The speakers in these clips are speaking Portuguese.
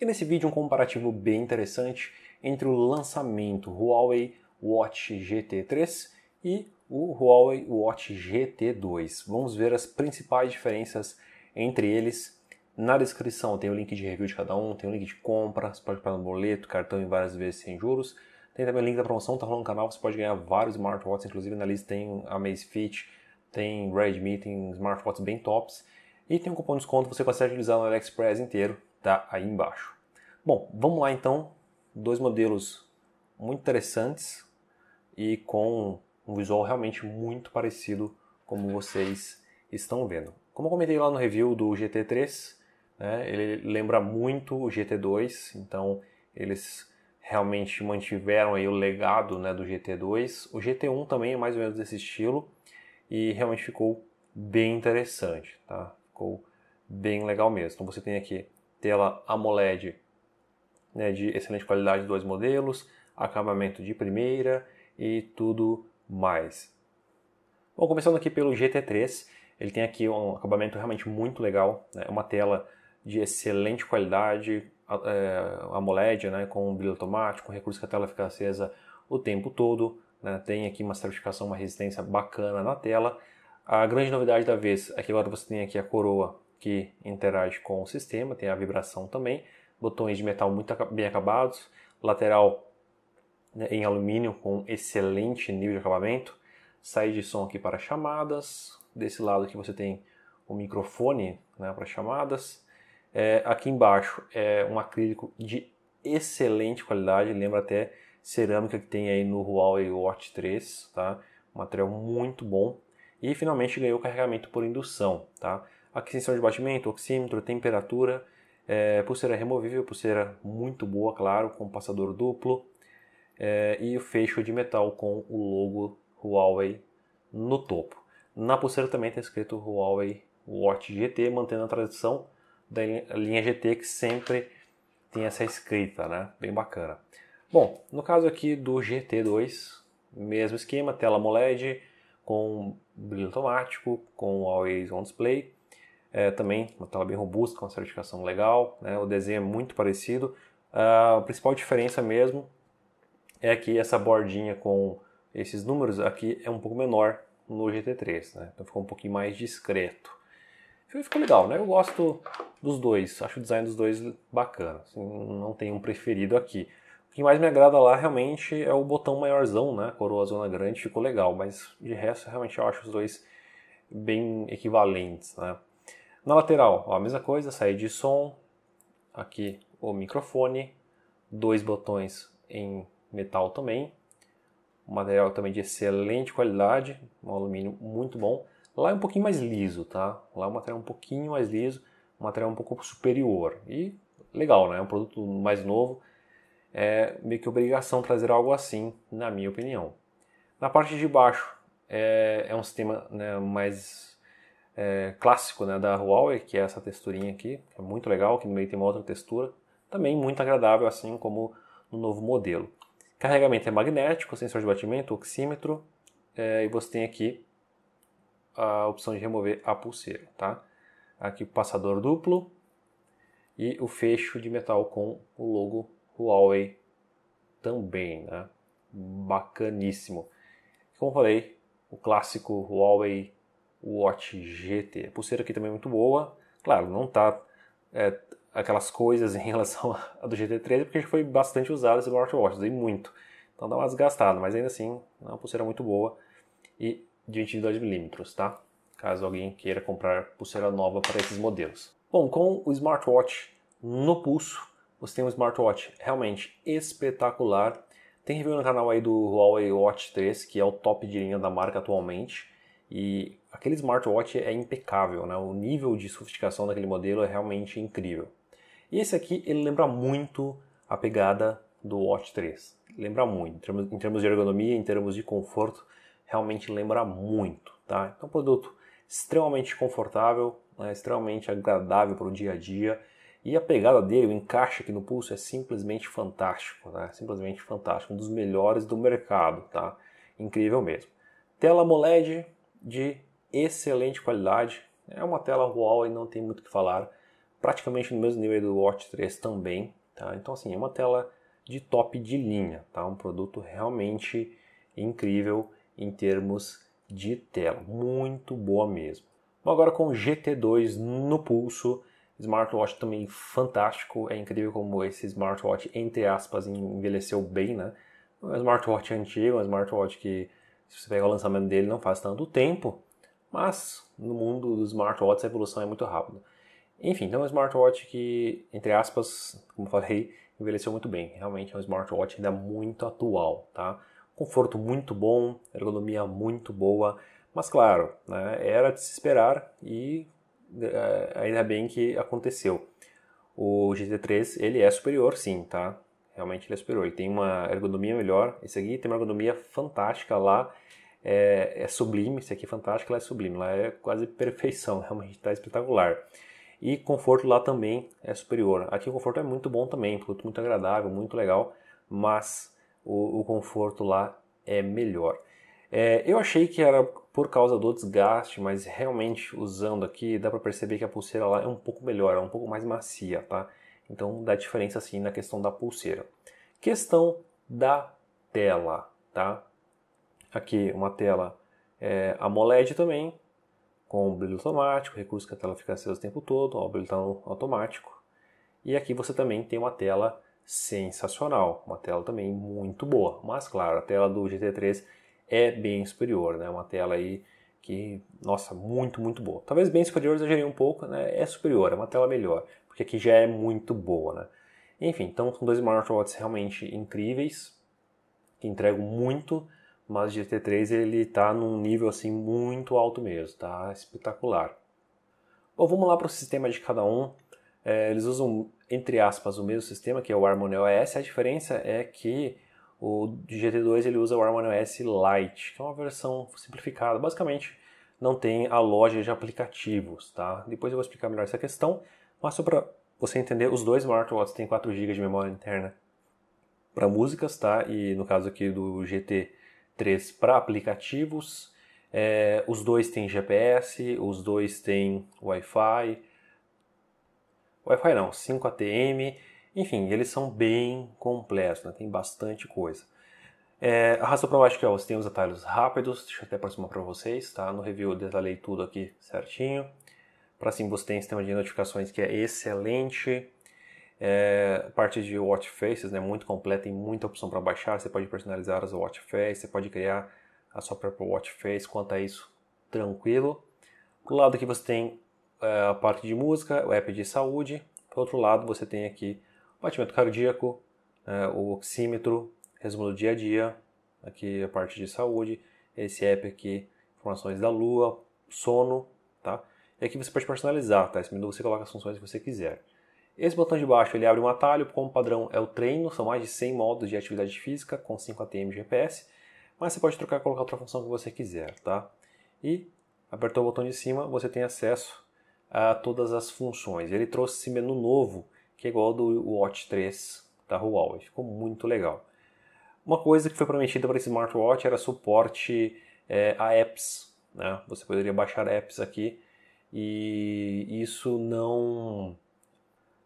E nesse vídeo um comparativo bem interessante entre o lançamento Huawei Watch GT3 e o Huawei Watch GT2. Vamos ver as principais diferenças entre eles. Na descrição tem o link de review de cada um, tem o link de compra, você pode pagar no boleto, cartão em várias vezes sem juros. Tem também o link da promoção, tá rolando no canal, você pode ganhar vários smartwatches, inclusive na lista tem a Fit, tem Redmi, tem smartwatches bem tops. E tem um cupom de desconto, você consegue utilizar no AliExpress inteiro, está aí embaixo. Bom, vamos lá então, dois modelos muito interessantes e com um visual realmente muito parecido como vocês estão vendo. Como eu comentei lá no review do GT3, né, ele lembra muito o GT2, então eles realmente mantiveram aí o legado né, do GT2. O GT1 também é mais ou menos desse estilo e realmente ficou bem interessante, tá? Ficou bem legal mesmo. Então você tem aqui tela AMOLED né, de excelente qualidade, dois modelos, acabamento de primeira e tudo mais. Bom, começando aqui pelo GT3, ele tem aqui um acabamento realmente muito legal, é né, uma tela de excelente qualidade, é, AMOLED, né, com brilho automático, recurso que a tela fica acesa o tempo todo, né, tem aqui uma certificação, uma resistência bacana na tela. A grande novidade da vez é que agora você tem aqui a coroa que interage com o sistema, tem a vibração também, botões de metal muito bem acabados, lateral né, em alumínio com excelente nível de acabamento, saída de som aqui para chamadas, desse lado aqui você tem o microfone né, para chamadas, é, aqui embaixo é um acrílico de excelente qualidade, lembra até cerâmica que tem aí no Huawei Watch 3, tá? Um material muito bom. E finalmente ganhou carregamento por indução, tá? aquisição de batimento, oxímetro, temperatura, é, pulseira removível, pulseira muito boa, claro, com passador duplo é, e o fecho de metal com o logo Huawei no topo. Na pulseira também está escrito Huawei Watch GT, mantendo a tradição da linha GT que sempre tem essa escrita, né? Bem bacana. Bom, no caso aqui do GT2, mesmo esquema, tela AMOLED com brilho automático, com Always On Display, é, também uma tela bem robusta, com uma certificação legal, né? o desenho é muito parecido. Ah, a principal diferença mesmo é que essa bordinha com esses números aqui é um pouco menor no GT3, né? então ficou um pouquinho mais discreto. Ficou legal, né? Eu gosto dos dois, acho o design dos dois bacana, assim, não tenho um preferido aqui. O que mais me agrada lá realmente é o botão maiorzão, né? Coroa Zona Grande ficou legal, mas de resto realmente eu acho os dois bem equivalentes, né? Na lateral, ó, a mesma coisa, saída de som, aqui o microfone, dois botões em metal também, o material também de excelente qualidade, um alumínio muito bom. Lá é um pouquinho mais liso, tá? Lá é um material um pouquinho mais liso, um material um pouco superior. E legal, né? É um produto mais novo. É meio que obrigação trazer algo assim, na minha opinião. Na parte de baixo é, é um sistema né, mais é, clássico né, da Huawei, que é essa texturinha aqui, que é muito legal, que no meio tem uma outra textura, também muito agradável, assim como no novo modelo. Carregamento é magnético, sensor de batimento, oxímetro, é, e você tem aqui a opção de remover a pulseira, tá? Aqui o passador duplo e o fecho de metal com o logo Huawei também, né? Bacaníssimo. Como falei, o clássico Huawei Watch GT. A pulseira aqui também é muito boa. Claro, não tá é, aquelas coisas em relação à do gt 3 porque já foi bastante usado esse smartwatch, usei muito. Então dá uma desgastada, mas ainda assim, é uma pulseira muito boa e de 22mm, tá? Caso alguém queira comprar pulseira nova para esses modelos. Bom, com o smartwatch no pulso, você tem um smartwatch realmente espetacular. Tem review no canal aí do Huawei Watch 3, que é o top de linha da marca atualmente. E aquele smartwatch é impecável, né? O nível de sofisticação daquele modelo é realmente incrível. E esse aqui, ele lembra muito a pegada do Watch 3. Lembra muito. Em termos, em termos de ergonomia, em termos de conforto, realmente lembra muito, tá? Então, é produto extremamente confortável, né? extremamente agradável para o dia a dia. E a pegada dele, o encaixe aqui no pulso é simplesmente fantástico, né? Simplesmente fantástico, um dos melhores do mercado, tá? Incrível mesmo. Tela AMOLED, de excelente qualidade. É uma tela Huawei, não tem muito o que falar. Praticamente no mesmo nível do Watch 3 também. Tá? Então, assim, é uma tela de top de linha. Tá? Um produto realmente incrível em termos de tela. Muito boa mesmo. Agora com o GT2 no pulso, smartwatch também fantástico. É incrível como esse smartwatch, entre aspas, envelheceu bem, né? Um smartwatch antigo, um smartwatch que se você pegar o lançamento dele, não faz tanto tempo, mas no mundo dos smartwatches a evolução é muito rápida. Enfim, então é um smartwatch que, entre aspas, como falei, envelheceu muito bem. Realmente é um smartwatch ainda muito atual, tá? Conforto muito bom, ergonomia muito boa, mas claro, né, era de se esperar e eh, ainda bem que aconteceu. O GT3 ele é superior, sim, tá? realmente ele é superior. Ele tem uma ergonomia melhor. Esse aqui tem uma ergonomia fantástica lá. É, é sublime, esse aqui é fantástico, lá é sublime, lá é quase perfeição, realmente está espetacular. E conforto lá também é superior. Aqui o conforto é muito bom também, produto muito agradável, muito legal, mas o, o conforto lá é melhor. É, eu achei que era por causa do desgaste, mas realmente usando aqui dá para perceber que a pulseira lá é um pouco melhor, é um pouco mais macia, tá? Então dá diferença assim na questão da pulseira. Questão da tela, tá? Aqui uma tela é, AMOLED também, com brilho automático, recurso que a tela fica acesa o tempo todo, ó, o brilho está automático. E aqui você também tem uma tela sensacional, uma tela também muito boa. Mas claro, a tela do GT3 é bem superior, né? Uma tela aí que, nossa, muito, muito boa. Talvez bem superior, exagerei um pouco, né? É superior, é uma tela melhor porque aqui já é muito boa, né? Enfim, então são dois smartwatches realmente incríveis, que entregam muito, mas o GT3 ele tá num nível assim muito alto mesmo, tá espetacular. Bom, vamos lá para o sistema de cada um. É, eles usam, entre aspas, o mesmo sistema, que é o Harmony OS. A diferença é que o GT2 ele usa o Harmony OS Lite, que é uma versão simplificada. Basicamente, não tem a loja de aplicativos, tá? Depois eu vou explicar melhor essa questão. Mas só para você entender, os dois smartwatches têm 4 GB de memória interna para músicas, tá? E no caso aqui do GT3 para aplicativos. É, os dois têm GPS, os dois têm Wi-Fi. Wi-Fi não, 5 ATM. Enfim, eles são bem completos, né? tem bastante coisa. É, arrasta para baixo que ó, você tem os atalhos rápidos, deixa eu até aproximar para vocês, tá? No review eu detalhei tudo aqui certinho. Para sim, você tem um sistema de notificações que é excelente. É, a parte de watch faces, né, muito completa, tem muita opção para baixar. Você pode personalizar as watch faces, você pode criar a sua própria watch face. Quanto a isso, tranquilo. Do lado aqui você tem é, a parte de música, o app de saúde. do outro lado, você tem aqui o batimento cardíaco, né, o oxímetro, resumo do dia a dia, aqui a parte de saúde, esse app aqui, informações da lua, sono, tá? É e aqui você pode personalizar, tá? Esse menu você coloca as funções que você quiser. Esse botão de baixo ele abre um atalho, como padrão é o treino, são mais de 100 modos de atividade física com 5 ATM e GPS, mas você pode trocar e colocar outra função que você quiser, tá? E apertou o botão de cima, você tem acesso a todas as funções. Ele trouxe esse menu novo, que é igual ao do Watch 3 da Huawei, ficou muito legal. Uma coisa que foi prometida para esse smartwatch era suporte é, a apps, né? Você poderia baixar apps aqui e isso não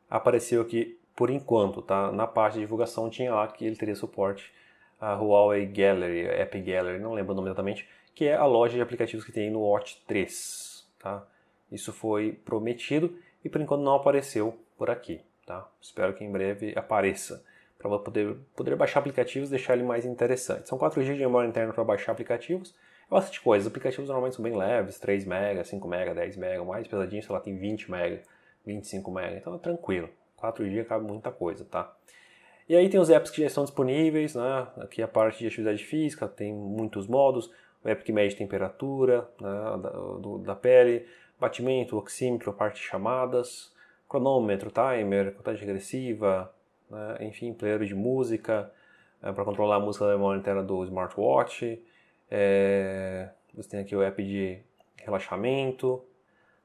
apareceu aqui por enquanto, tá? Na parte de divulgação tinha lá que ele teria suporte a Huawei Gallery, App Gallery, não lembro o nome exatamente, que é a loja de aplicativos que tem no Watch 3, tá? Isso foi prometido e por enquanto não apareceu por aqui, tá? Espero que em breve apareça para poder, poder baixar aplicativos e deixar ele mais interessante. São 4 GB de memória interna para baixar aplicativos eu de coisas, os aplicativos normalmente são bem leves, 3 MB, 5 MB, 10 MB, mais pesadinho, sei lá, tem 20 MB, 25 MB, então é tranquilo. 4 GB cabe muita coisa, tá? E aí tem os apps que já estão disponíveis, né? Aqui a parte de atividade física, tem muitos modos, o app que mede temperatura né? da, do, da pele, batimento, oxímetro, a parte de chamadas, cronômetro, timer, contagem regressiva, né? enfim, player de música, é, eh, para controlar a música da memória interna do smartwatch, é, você tem aqui o app de relaxamento.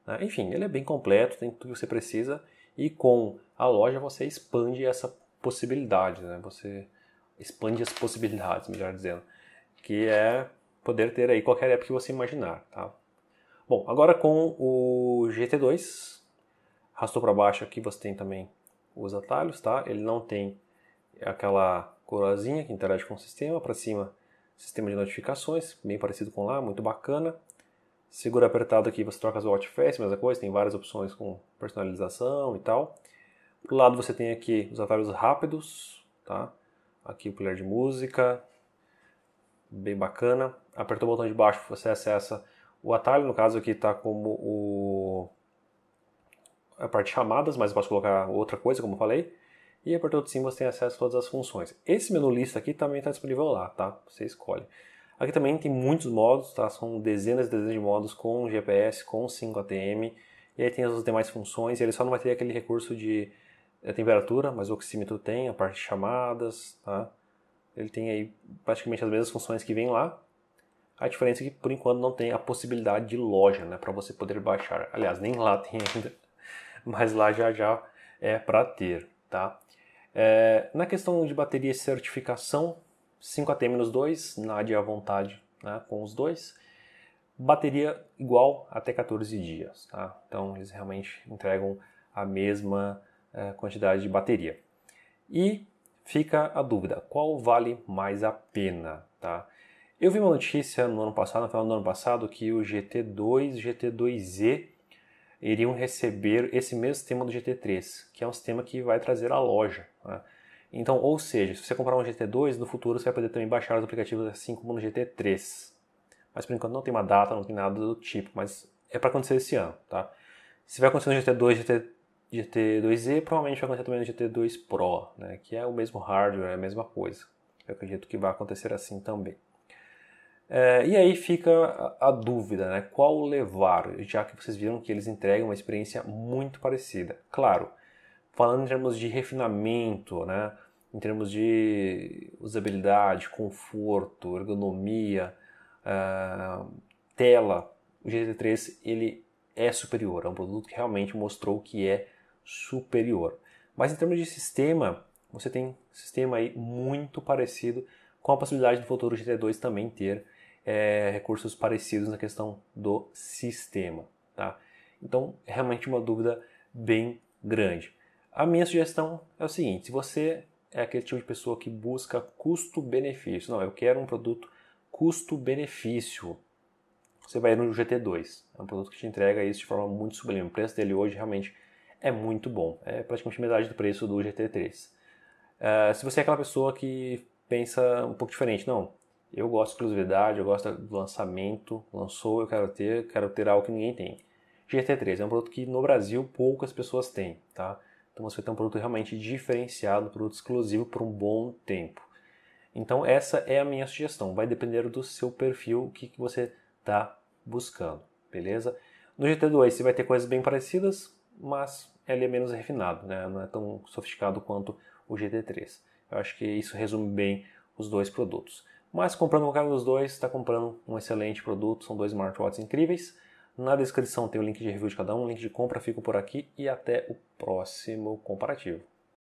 Né? Enfim, ele é bem completo, tem tudo que você precisa. E com a loja você expande essa possibilidade, né? Você expande as possibilidades, melhor dizendo. Que é poder ter aí qualquer app que você imaginar, tá? Bom, agora com o GT2, arrastou para baixo aqui você tem também os atalhos, tá? Ele não tem aquela coroazinha que interage com o sistema, para cima sistema de notificações, bem parecido com lá, muito bacana. Segura apertado aqui, você troca as watchfaces, mesma coisa, tem várias opções com personalização e tal. Do lado você tem aqui os atalhos rápidos, tá? Aqui o player de música, bem bacana. Apertou o botão de baixo, você acessa o atalho, no caso aqui está como o a parte de chamadas, mas eu posso colocar outra coisa, como eu falei. E a partir sim você tem acesso a todas as funções. Esse menu lista aqui também está disponível lá, tá? Você escolhe. Aqui também tem muitos modos, tá? São dezenas e dezenas de modos com GPS, com 5ATM. E aí tem as demais funções. E ele só não vai ter aquele recurso de eh, temperatura, mas o oxímetro tem, a parte de chamadas, tá? Ele tem aí praticamente as mesmas funções que vem lá. A diferença é que por enquanto não tem a possibilidade de loja, né? Para você poder baixar. Aliás, nem lá tem ainda. Mas lá já já é para ter. Tá? É, na questão de bateria e certificação, 5AT-2, nada à vontade né, com os dois. Bateria igual até 14 dias. Tá? Então eles realmente entregam a mesma é, quantidade de bateria. E fica a dúvida, qual vale mais a pena? Tá? Eu vi uma notícia no ano passado, no final do ano passado, que o GT2 GT2E iriam receber esse mesmo sistema do GT3, que é um sistema que vai trazer a loja. Né? Então, ou seja, se você comprar um GT2, no futuro você vai poder também baixar os aplicativos assim como no GT3. Mas por enquanto não tem uma data, não tem nada do tipo, mas é para acontecer esse ano, tá? Se vai acontecer no GT2, GT, GT2e, provavelmente vai acontecer também no GT2 Pro, né? Que é o mesmo hardware, é a mesma coisa. Eu acredito que vai acontecer assim também. É, e aí fica a, a dúvida, né? Qual levar, já que vocês viram que eles entregam uma experiência muito parecida. Claro, falando em termos de refinamento, né? Em termos de usabilidade, conforto, ergonomia, uh, tela, o GT3 ele é superior. É um produto que realmente mostrou que é superior. Mas em termos de sistema, você tem um sistema aí muito parecido com a possibilidade do futuro GT2 também ter é, recursos parecidos na questão do sistema. Tá? Então, é realmente uma dúvida bem grande. A minha sugestão é o seguinte: se você é aquele tipo de pessoa que busca custo-benefício, não, eu quero um produto custo-benefício, você vai no GT2. É um produto que te entrega isso de forma muito sublime. O preço dele hoje realmente é muito bom, é praticamente metade do preço do GT3. Uh, é, se você é aquela pessoa que pensa um pouco diferente, não, eu gosto de exclusividade, eu gosto do lançamento, lançou, eu quero ter, quero ter algo que ninguém tem. GT3 é um produto que no Brasil poucas pessoas têm, tá? Então você tem um produto realmente diferenciado, um produto exclusivo por um bom tempo. Então essa é a minha sugestão, vai depender do seu perfil, o que, que você está buscando, beleza? No GT2 você vai ter coisas bem parecidas, mas ele é menos refinado, né? não é tão sofisticado quanto o GT3. Eu acho que isso resume bem os dois produtos. Mas comprando qualquer um dos dois, está comprando um excelente produto, são dois smartwatches incríveis. Na descrição tem o link de review de cada um, o link de compra fica por aqui e até o próximo comparativo.